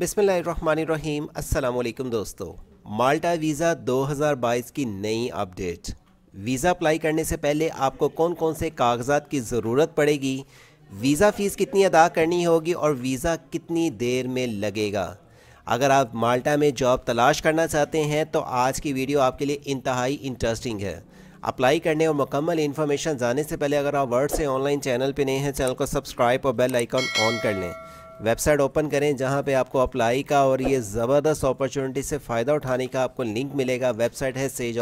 बिसमीम अल्लाम दोस्तों माल्टा वीज़ा 2022 की नई अपडेट वीज़ा अप्लाई करने से पहले आपको कौन कौन से कागजात की ज़रूरत पड़ेगी वीज़ा फ़ीस कितनी अदा करनी होगी और वीज़ा कितनी देर में लगेगा अगर आप माल्टा में जॉब तलाश करना चाहते हैं तो आज की वीडियो आपके लिए इंतहाई इंटरेस्टिंग है अप्लाई करने और मुकम्मल इन्फॉर्मेशन जाने से पहले अगर आप वर्ड से ऑनलाइन चैनल पर नए हैं चैनल को सब्सक्राइब और बेल आइकॉन ऑन कर लें वेबसाइट ओपन करें जहां पे आपको अप्लाई का और ये ज़बरदस्त अपॉर्चुनिटी से फ़ायदा उठाने का आपको लिंक मिलेगा वेबसाइट है सेज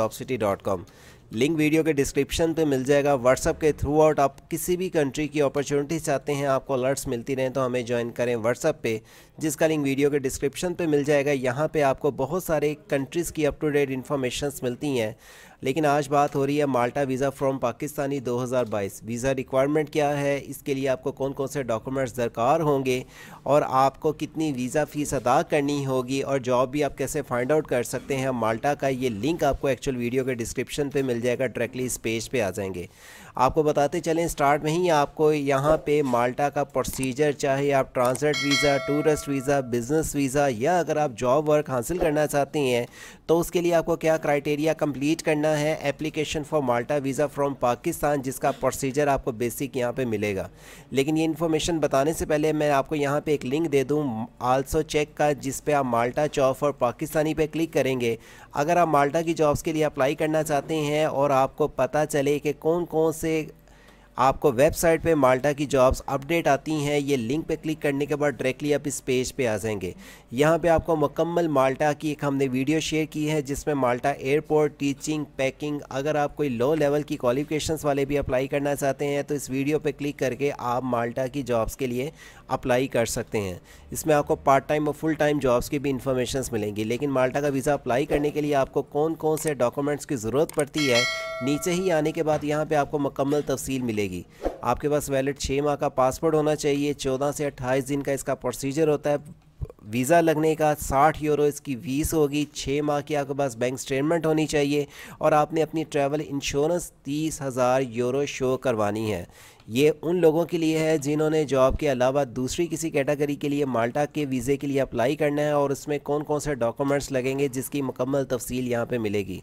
लिंक वीडियो के डिस्क्रिप्शन पे मिल जाएगा व्हाट्सअप के थ्रू आउट आप किसी भी कंट्री की अपॉर्चुनिटी चाहते हैं आपको अलर्ट्स मिलती रहें तो हमें ज्वाइन करें व्हाट्सअप पे जिसका लिंक वीडियो के डिस्क्रिप्शन पे मिल जाएगा यहाँ पे आपको बहुत सारे कंट्रीज़ की अप टू डेट इन्फॉर्मेशन मिलती हैं लेकिन आज बात हो रही है Malta visa from Pakistani 2022 visa requirement क्या है इसके लिए आपको कौन कौन से डॉक्यूमेंट्स दरकार होंगे और आपको कितनी वीज़ा फ़ीस अदा करनी होगी और जॉब भी आप कैसे फाइंड आउट कर सकते हैं माल्टा का ये लिंक आपको एक्चुअल वीडियो के डिस्क्रिप्शन पर मिल चल जाएगा डायरेक्टली इस पेज पे आ जाएंगे आपको बताते चलें स्टार्ट में ही आपको यहाँ पे माल्टा का प्रोसीजर चाहे आप translate visa tourist visa business visa या अगर आप जॉब वर्क हासिल करना चाहते हैं तो उसके लिए आपको क्या क्राइटेरिया कंप्लीट करना है application for Malta visa from Pakistan जिसका प्रोसीजर आपको बेसिक यहाँ पर मिलेगा लेकिन ये इन्फॉर्मेशन बताने से पहले मैं आपको यहाँ पर एक लिंक दे दूँ आल्सो चेक का जिस पर आप माल्टा जॉब फॉर पाकिस्तानी पर क्लिक करेंगे अगर आप माल्टा की जॉब्स के लिए अप्लाई करना चाहते हैं और आपको पता चले कि कौन कौन से आपको वेबसाइट पे माल्टा की जॉब्स अपडेट आती हैं ये लिंक पे क्लिक करने के बाद डायरेक्टली आप इस पेज पे आ जाएंगे यहाँ पे आपको मुकम्मल माल्टा की एक हमने वीडियो शेयर की है जिसमें माल्टा एयरपोर्ट टीचिंग पैकिंग अगर आप कोई लो लेवल की क्वालिफिकेशंस वाले भी अप्लाई करना चाहते हैं तो इस वीडियो पर क्लिक करके आप माल्टा की जॉब्स के लिए अप्लाई कर सकते हैं इसमें आपको पार्ट टाइम और फुल टाइम जॉब्स की भी इन्फॉर्मेशन मिलेंगी लेकिन माल्टा का वीज़ा अप्लाई करने के लिए आपको कौन कौन से डॉक्यूमेंट्स की ज़रूरत पड़ती है नीचे ही आने के बाद यहाँ पर आपको मुकम्मल तफसील मिलेगी मिलेगी आपके पास वैलिड छः माह का पासवर्ड होना चाहिए चौदह से अट्ठाईस दिन का इसका प्रोसीजर होता है वीज़ा लगने का साठ यूरो इसकी फीस होगी छः माह की आपके पास बैंक स्टेटमेंट होनी चाहिए और आपने अपनी ट्रैवल इंश्योरेंस तीस हज़ार यूरो शो करवानी है ये उन लोगों के लिए है जिन्होंने जॉब के अलावा दूसरी किसी कैटेगरी के लिए माल्टा के वीज़े के लिए अप्लाई करना है और उसमें कौन कौन से डॉक्यूमेंट्स लगेंगे जिसकी मुकम्मल तफसील यहाँ पर मिलेगी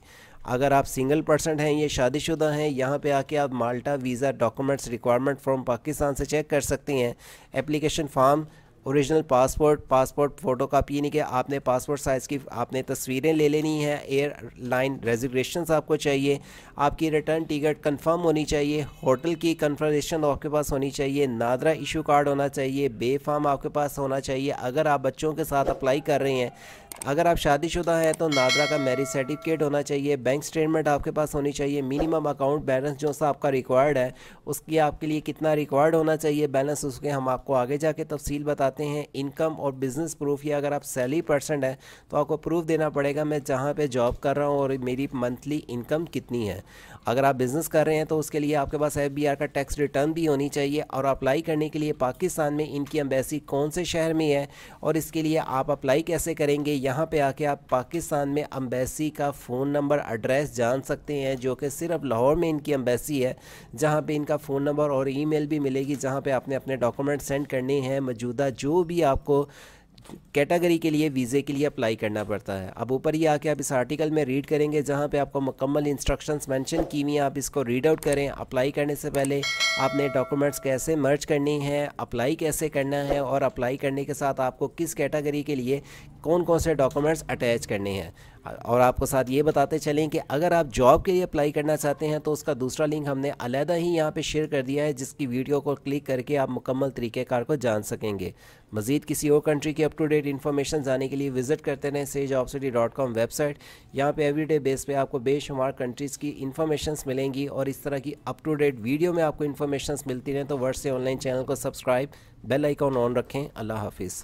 अगर आप सिंगल पर्सन हैं या शादीशुदा हैं यहाँ पे आके आप Malta visa documents requirement from Pakistan से चेक कर सकती हैं application form original passport passport photo copy यानी कि आपने पासपोर्ट साइज़ की आपने तस्वीरें ले लेनी है एयरलाइन रेजिग्रेशन आपको चाहिए आपकी रिटर्न टिकट कन्फर्म होनी चाहिए होटल की कन्फर्मेशन आपके पास होनी चाहिए नादरा इशू कार्ड होना चाहिए बे फार्म आपके पास होना चाहिए अगर आप बच्चों के साथ अप्लाई कर रहे हैं अगर आप शादीशुदा हैं तो नादरा का मैरिज सर्टिफिकेट होना चाहिए बैंक स्टेटमेंट आपके पास होनी चाहिए मिनिमम अकाउंट बैलेंस जो सा आपका रिक्वायर्ड है उसकी आपके लिए कितना रिक्वायर्ड होना चाहिए बैलेंस उसके हम आपको आगे जाके तफसील बताते आते हैं इनकम और बिज़नेस प्रूफ या अगर आप सैलरी पर्सन है तो आपको प्रूफ देना पड़ेगा मैं जहाँ पे जॉब कर रहा हूँ और मेरी मंथली इनकम कितनी है अगर आप बिज़नेस कर रहे हैं तो उसके लिए आपके पास एफ का टैक्स रिटर्न भी होनी चाहिए और अप्लाई करने के लिए पाकिस्तान में इनकी अम्बेसी कौन से शहर में है और इसके लिए आप अप्लाई कैसे करेंगे यहाँ पर आके आप पाकिस्तान में अम्बेसी का फ़ोन नंबर एड्रेस जान सकते हैं जो कि सिर्फ लाहौर में इनकी अम्बेसी है जहाँ पर इनका फ़ोन नंबर और ई भी मिलेगी जहाँ पर आपने अपने डॉक्यूमेंट सेंड करने हैं मौजूदा जो भी आपको कैटेगरी के लिए वीज़े के लिए अप्लाई करना पड़ता है अब ऊपर ही आके आप इस आर्टिकल में रीड करेंगे जहाँ पे आपको मुकम्मल इंस्ट्रक्शंस मेंशन की हुई हैं आप इसको रीड आउट करें अप्लाई करने से पहले आपने डॉक्यूमेंट्स कैसे मर्ज करनी है अप्लाई कैसे करना है और अप्लाई करने के साथ आपको किस कैटेगरी के लिए कौन कौन से डॉक्यूमेंट्स अटैच करने हैं और आपको साथ ये बताते चलें कि अगर आप जॉब के लिए अप्लाई करना चाहते हैं तो उसका दूसरा लिंक हमने अलहदा ही यहाँ पे शेयर कर दिया है जिसकी वीडियो को क्लिक करके आप मुकम्मल तरीक़ेकार को जान सकेंगे मज़ीद किसी और कंट्री की अप टू डेट इन्फॉर्मेशन जाने के लिए विज़िट करते रहें से job city dot com website यहाँ पर एवरी डे बेस पर आपको बेशुमार कंट्रीज़ की इन्फॉर्मेशन मिलेंगी और इस तरह की अप टू डेट वीडियो में आपको इन्फॉर्मेशन मिलती रहें तो वर्ष से ऑनलाइन चैनल को सब्सक्राइब बेल आइकॉन ऑन रखें अल्लाह हाफिज़